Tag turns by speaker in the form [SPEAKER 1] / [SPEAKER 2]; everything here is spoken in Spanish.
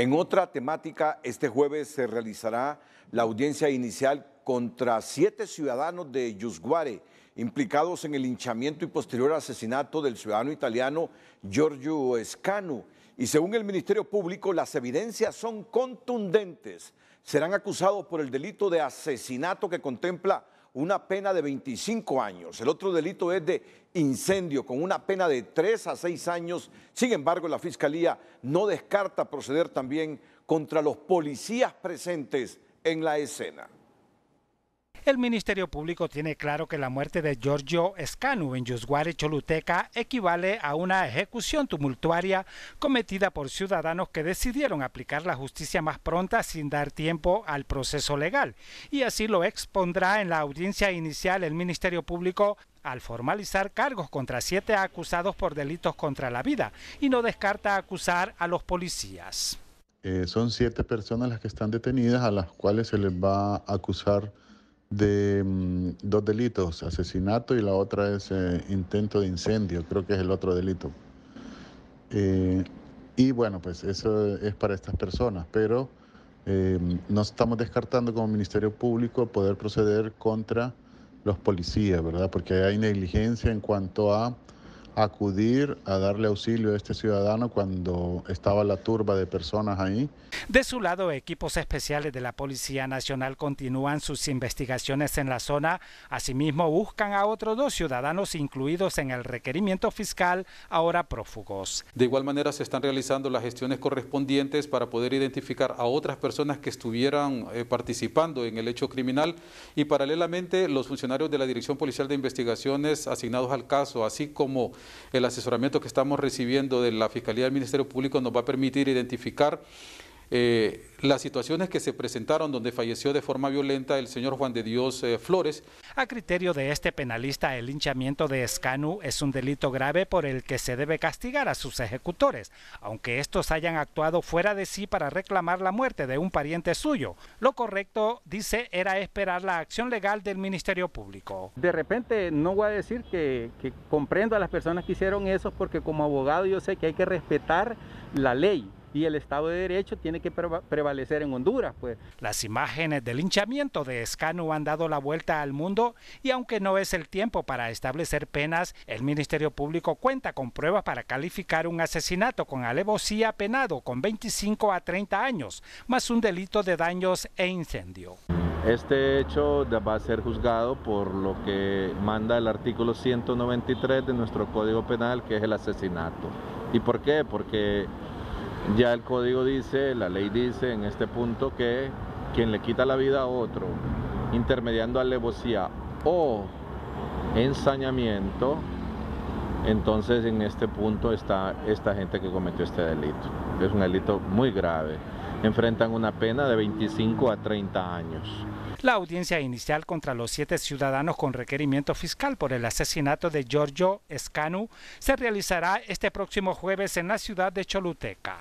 [SPEAKER 1] En otra temática, este jueves se realizará la audiencia inicial contra siete ciudadanos de Yusguare implicados en el hinchamiento y posterior asesinato del ciudadano italiano Giorgio escanu Y según el Ministerio Público, las evidencias son contundentes. Serán acusados por el delito de asesinato que contempla una pena de 25 años. El otro delito es de incendio con una pena de 3 a 6 años. Sin embargo, la Fiscalía no descarta proceder también contra los policías presentes en la escena.
[SPEAKER 2] El Ministerio Público tiene claro que la muerte de Giorgio Escanu en Yusguare, Choluteca, equivale a una ejecución tumultuaria cometida por ciudadanos que decidieron aplicar la justicia más pronta sin dar tiempo al proceso legal. Y así lo expondrá en la audiencia inicial el Ministerio Público al formalizar cargos contra siete acusados por delitos contra la vida y no descarta acusar a los policías.
[SPEAKER 3] Eh, son siete personas las que están detenidas a las cuales se les va a acusar de mm, dos delitos, asesinato y la otra es eh, intento de incendio, creo que es el otro delito. Eh, y bueno, pues eso es para estas personas, pero eh, em, no estamos descartando como Ministerio Público poder proceder contra los policías, ¿verdad? Porque hay negligencia en cuanto a acudir a darle auxilio a este ciudadano cuando estaba la turba de personas ahí.
[SPEAKER 2] De su lado, equipos especiales de la Policía Nacional continúan sus investigaciones en la zona. Asimismo, buscan a otros dos ciudadanos incluidos en el requerimiento fiscal, ahora prófugos.
[SPEAKER 4] De igual manera, se están realizando las gestiones correspondientes para poder identificar a otras personas que estuvieran eh, participando en el hecho criminal y paralelamente los funcionarios de la Dirección Policial de Investigaciones asignados al caso, así como el asesoramiento que estamos recibiendo de la Fiscalía del Ministerio Público nos va a permitir identificar eh, las situaciones que se presentaron donde falleció de forma violenta el señor Juan de Dios eh, Flores.
[SPEAKER 2] A criterio de este penalista, el linchamiento de Escanu es un delito grave por el que se debe castigar a sus ejecutores, aunque estos hayan actuado fuera de sí para reclamar la muerte de un pariente suyo. Lo correcto, dice, era esperar la acción legal del Ministerio Público. De repente, no voy a decir que comprendo a las personas que hicieron eso, porque como abogado yo sé que hay que respetar la ley y el Estado de Derecho tiene que prevalecer en Honduras. Pues. Las imágenes del linchamiento de Escano han dado la vuelta al mundo y aunque no es el tiempo para establecer penas, el Ministerio Público cuenta con pruebas para calificar un asesinato con alevosía penado con 25 a 30 años, más un delito de daños e incendio.
[SPEAKER 5] Este hecho va a ser juzgado por lo que manda el artículo 193 de nuestro Código Penal, que es el asesinato. ¿Y por qué? Porque ya el código dice, la ley dice en este punto que quien le quita la vida a otro, intermediando alevosía o ensañamiento, entonces en este punto está esta gente que cometió este delito. Es un delito muy grave enfrentan una pena de 25 a 30 años.
[SPEAKER 2] La audiencia inicial contra los siete ciudadanos con requerimiento fiscal por el asesinato de Giorgio Escanu se realizará este próximo jueves en la ciudad de Choluteca.